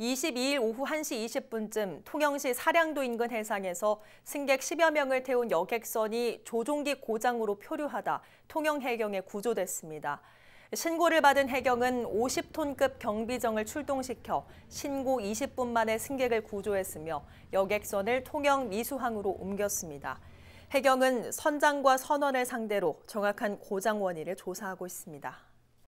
22일 오후 1시 20분쯤 통영시 사량도 인근 해상에서 승객 10여 명을 태운 여객선이 조종기 고장으로 표류하다 통영 해경에 구조됐습니다. 신고를 받은 해경은 50톤급 경비정을 출동시켜 신고 20분 만에 승객을 구조했으며 여객선을 통영 미수항으로 옮겼습니다. 해경은 선장과 선원을 상대로 정확한 고장 원인을 조사하고 있습니다.